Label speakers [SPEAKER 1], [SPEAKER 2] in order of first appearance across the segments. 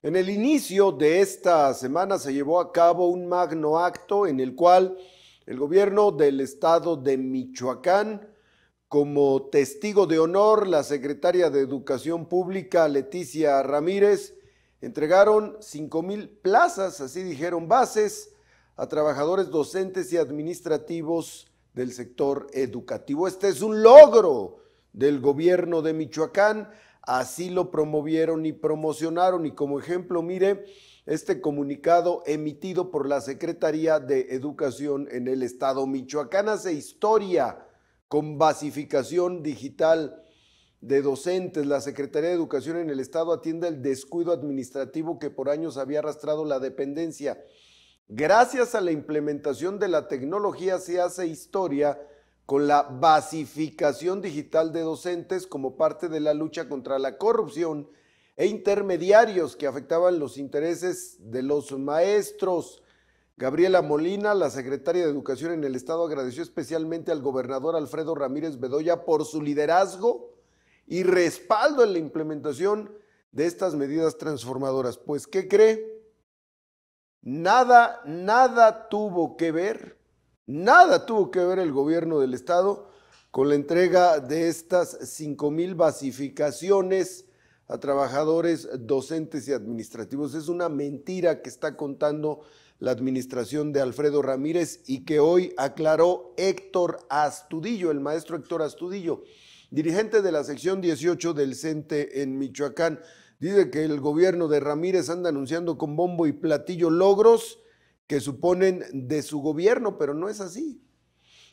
[SPEAKER 1] En el inicio de esta semana se llevó a cabo un magno acto en el cual el gobierno del estado de Michoacán, como testigo de honor, la secretaria de Educación Pública, Leticia Ramírez, entregaron 5 mil plazas, así dijeron, bases a trabajadores docentes y administrativos del sector educativo. Este es un logro del gobierno de Michoacán así lo promovieron y promocionaron. Y como ejemplo, mire este comunicado emitido por la Secretaría de Educación en el Estado Michoacán hace historia con basificación digital de docentes. La Secretaría de Educación en el Estado atiende el descuido administrativo que por años había arrastrado la dependencia. Gracias a la implementación de la tecnología se hace historia con la basificación digital de docentes como parte de la lucha contra la corrupción e intermediarios que afectaban los intereses de los maestros. Gabriela Molina, la secretaria de Educación en el Estado, agradeció especialmente al gobernador Alfredo Ramírez Bedoya por su liderazgo y respaldo en la implementación de estas medidas transformadoras. Pues, ¿qué cree? Nada, nada tuvo que ver Nada tuvo que ver el gobierno del Estado con la entrega de estas 5.000 basificaciones a trabajadores docentes y administrativos. Es una mentira que está contando la administración de Alfredo Ramírez y que hoy aclaró Héctor Astudillo, el maestro Héctor Astudillo, dirigente de la sección 18 del CENTE en Michoacán. Dice que el gobierno de Ramírez anda anunciando con bombo y platillo logros que suponen de su gobierno, pero no es así.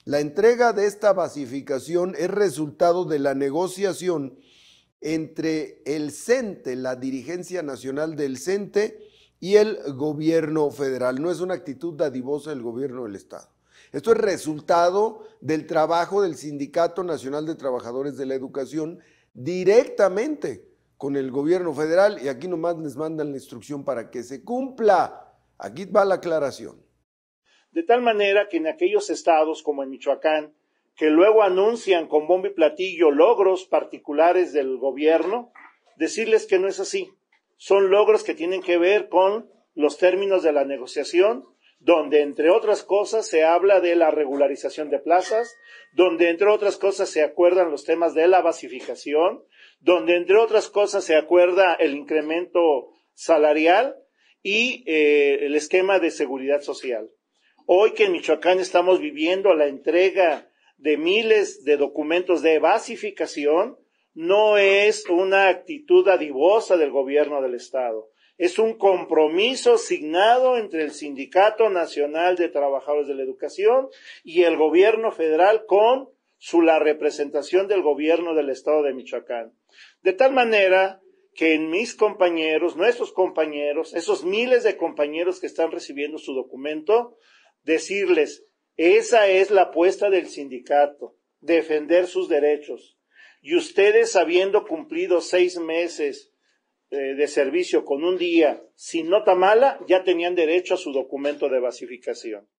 [SPEAKER 1] La entrega de esta basificación es resultado de la negociación entre el CENTE, la dirigencia nacional del CENTE, y el gobierno federal. No es una actitud dadivosa del gobierno del Estado. Esto es resultado del trabajo del Sindicato Nacional de Trabajadores de la Educación directamente con el gobierno federal y aquí nomás les mandan la instrucción para que se cumpla. Aquí va la aclaración.
[SPEAKER 2] De tal manera que en aquellos estados como en Michoacán, que luego anuncian con bombo y platillo logros particulares del gobierno, decirles que no es así. Son logros que tienen que ver con los términos de la negociación, donde entre otras cosas se habla de la regularización de plazas, donde entre otras cosas se acuerdan los temas de la basificación, donde entre otras cosas se acuerda el incremento salarial y eh, el esquema de seguridad social. Hoy que en Michoacán estamos viviendo la entrega de miles de documentos de basificación, no es una actitud adivosa del gobierno del Estado. Es un compromiso signado entre el Sindicato Nacional de Trabajadores de la Educación y el gobierno federal con su, la representación del gobierno del Estado de Michoacán. De tal manera que en mis compañeros, nuestros compañeros, esos miles de compañeros que están recibiendo su documento, decirles, esa es la apuesta del sindicato, defender sus derechos. Y ustedes, habiendo cumplido seis meses eh, de servicio con un día sin nota mala, ya tenían derecho a su documento de basificación.